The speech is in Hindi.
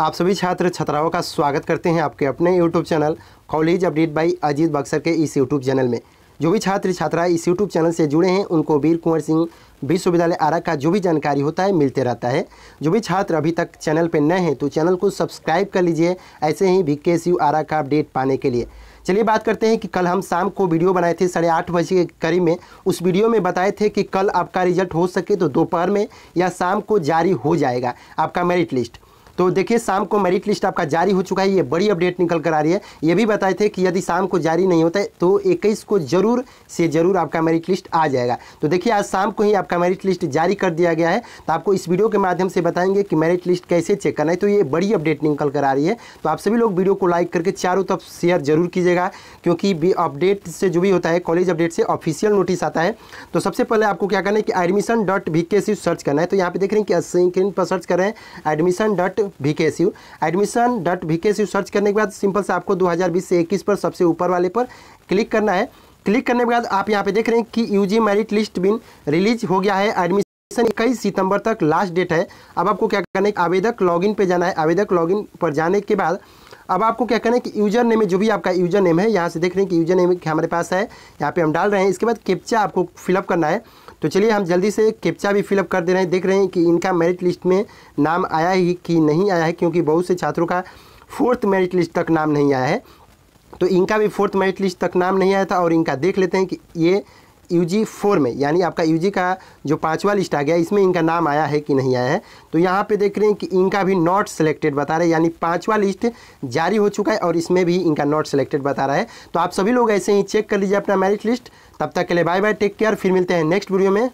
आप सभी छात्र छात्राओं का स्वागत करते हैं आपके अपने YouTube channel college update by Ajit Buxar के इस यूट्यूब चैनल में जो भी छात्र छात्राएं इस यूट्यूब चैनल से जुड़े हैं उनको वीर कुंवर सिंह विश्वविद्यालय आरा का जो भी जानकारी होता है मिलते रहता है जो भी छात्र अभी तक चैनल पर नए हैं तो चैनल को सब्सक्राइब कर लीजिए ऐसे ही वी के आरा का अपडेट पाने के लिए चलिए बात करते हैं कि कल हम शाम को वीडियो बनाए थे साढ़े आठ बजे के करीब में उस वीडियो में बताए थे कि कल आपका रिजल्ट हो सके तो दोपहर में या शाम को जारी हो जाएगा आपका मेरिट लिस्ट तो देखिए शाम को मेरिट लिस्ट आपका जारी हो चुका है ये बड़ी अपडेट निकल कर आ रही है ये भी बताए थे कि यदि शाम को जारी नहीं होता है तो इक्कीस को जरूर से जरूर आपका मेरिट लिस्ट आ जाएगा तो देखिए आज शाम को ही आपका मेरिट लिस्ट जारी कर दिया गया है तो आपको इस वीडियो के माध्यम से बताएंगे कि मेरिट लिस्ट कैसे चेक करना है तो ये बड़ी अपडेट निकल कर आ रही है तो आप सभी लोग वीडियो को लाइक करके चारों तरफ शेयर जरूर कीजिएगा क्योंकि अपडेट से जो भी होता है कॉलेज अपडेट से ऑफिशियल नोटिस आता है तो सबसे पहले आपको क्या करना है कि एडमिशन डॉट के सर्च करना है तो यहाँ पे देख रहे हैं कि स्क्रीन पर सर्च कर रहे हैं admission dot V K U admission dot V K U search करने के बाद सिंपल से आपको 2020 से 21 पर सबसे ऊपर वाले पर क्लिक करना है क्लिक करने के बाद आप यहाँ पे देख रहे हैं कि UG merit list been release हो गया है एडमिशन इक्कीस सितंबर तक लास्ट डेट है अब आपको क्या करना है आवेदक लॉगिन पे जाना है आवेदक इन पर जाने के बाद अब आपको क्या करना है कि यूजर नेम जो भी आपका यूजर नेम है यहाँ से देख रहे हैं कि यूजर नेम हमारे पास है यहाँ पे हम डाल रहे हैं इसके बाद कैप्चा आपको फिलअप करना है तो चलिए हम जल्दी से कैप्चा भी फिलअप कर दे रहे हैं देख रहे हैं कि इनका मेरिट लिस्ट में नाम आया ही कि नहीं आया है क्योंकि बहुत से छात्रों का फोर्थ मेरिट लिस्ट तक नाम नहीं आया है तो इनका भी फोर्थ मेरिट लिस्ट तक नाम नहीं आया था और इनका देख लेते हैं कि ये यू जी फोर में यानी आपका यू जी का जो पाँचवा लिस्ट आ गया इसमें इनका नाम आया है कि नहीं आया है तो यहाँ पे देख रहे हैं कि इनका भी नॉट सेलेक्टेड बता रहे हैं यानी पाँचवा लिस्ट जारी हो चुका है और इसमें भी इनका नॉट सेलेक्टेड बता रहा है तो आप सभी लोग ऐसे ही चेक कर लीजिए अपना मेरिट लिस्ट तब तक के लिए बाय बाय टेक केयर फिर मिलते हैं नेक्स्ट वीडियो में